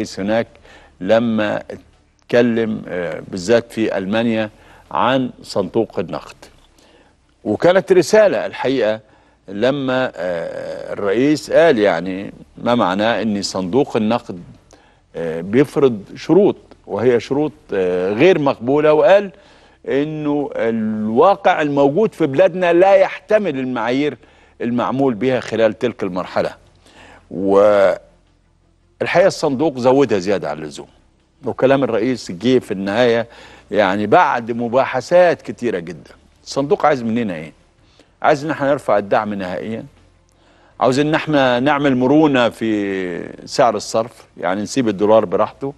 الرئيس هناك لما اتكلم آه، بالذات في ألمانيا عن صندوق النقد وكانت رسالة الحقيقة لما آه، الرئيس قال يعني ما معناه أن صندوق النقد آه، بيفرض شروط وهي شروط غير مقبولة وقال أنه الواقع الموجود في بلادنا لا يحتمل المعايير المعمول بها خلال تلك المرحلة و الحقيقة الصندوق زودها زيادة عن اللزوم وكلام الرئيس جه في النهاية يعني بعد مباحثات كثيره جدا الصندوق عايز مننا ايه عايز ان احنا نرفع الدعم نهائيا عاوز ان احنا نعمل مرونة في سعر الصرف يعني نسيب الدولار براحته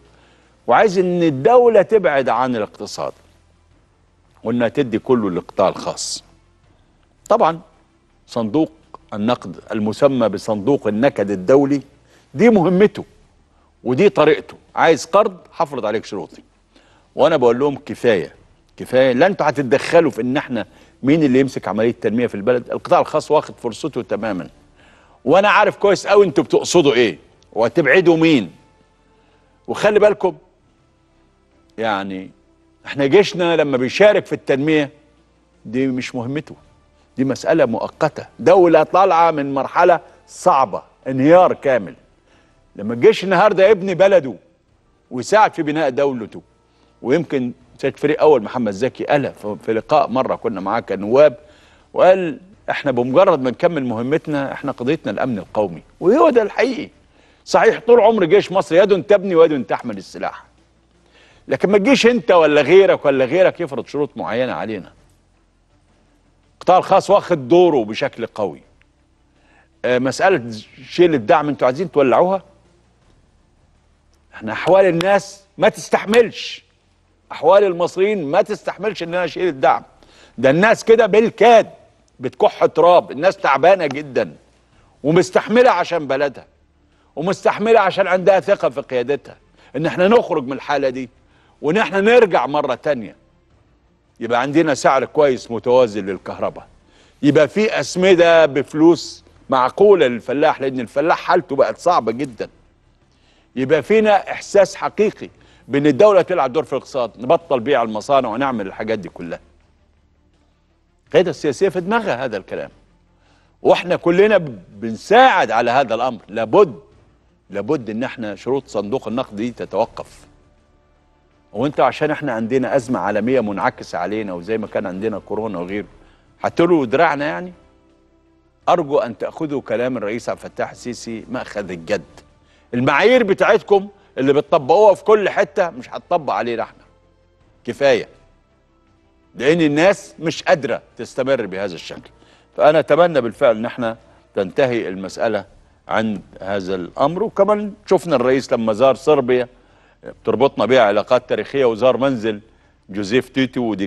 وعايز ان الدولة تبعد عن الاقتصاد وانها تدي كله للقطاع الخاص طبعا صندوق النقد المسمى بصندوق النكد الدولي دي مهمته ودي طريقته عايز قرض هفرض عليك شروطي وانا بقول لهم كفايه كفايه لا انتوا هتتدخلوا في ان احنا مين اللي يمسك عمليه التنميه في البلد القطاع الخاص واخد فرصته تماما وانا عارف كويس قوي انتوا بتقصدوا ايه وهتبعدوا مين وخلي بالكم يعني احنا جيشنا لما بيشارك في التنميه دي مش مهمته دي مساله مؤقته دوله طالعه من مرحله صعبه انهيار كامل لما الجيش النهارده يبني بلده ويساعد في بناء دولته ويمكن سيد فريق اول محمد زكي قالها في لقاء مره كنا معاه كنواب وقال احنا بمجرد ما نكمل مهمتنا احنا قضيتنا الامن القومي وهو ده الحقيقي صحيح طول عمر جيش مصر يد تبني ويد تحمل السلاح لكن ما تجيش انت ولا غيرك ولا غيرك يفرض شروط معينه علينا القطاع الخاص واخد دوره بشكل قوي آه، مساله شيل الدعم انتوا عايزين تولعوها احنا احوال الناس ما تستحملش احوال المصريين ما تستحملش ان انا اشيل الدعم ده الناس كده بالكاد بتكح تراب الناس تعبانه جدا ومستحمله عشان بلدها ومستحمله عشان عندها ثقه في قيادتها ان احنا نخرج من الحاله دي وان احنا نرجع مره تانية يبقى عندنا سعر كويس متوازن للكهرباء يبقى في اسمده بفلوس معقوله للفلاح لان الفلاح حالته بقت صعبه جدا يبقى فينا احساس حقيقي بان الدوله تلعب دور في الاقتصاد نبطل بيع المصانع ونعمل الحاجات دي كلها القياده السياسيه في دماغها هذا الكلام واحنا كلنا بنساعد على هذا الامر لابد لابد ان احنا شروط صندوق النقد دي تتوقف وانت عشان احنا عندنا ازمه عالميه منعكسه علينا وزي ما كان عندنا كورونا وغيره هتلو دراعنا يعني ارجو ان تاخذوا كلام الرئيس عبد الفتاح السيسي ماخذ الجد المعايير بتاعتكم اللي بتطبقوها في كل حته مش هتطبق علينا احنا كفايه لان الناس مش قادره تستمر بهذا الشكل فانا اتمنى بالفعل ان احنا تنتهي المساله عند هذا الامر وكمان شفنا الرئيس لما زار صربيا بتربطنا بيها علاقات تاريخيه وزار منزل جوزيف تيتو ودي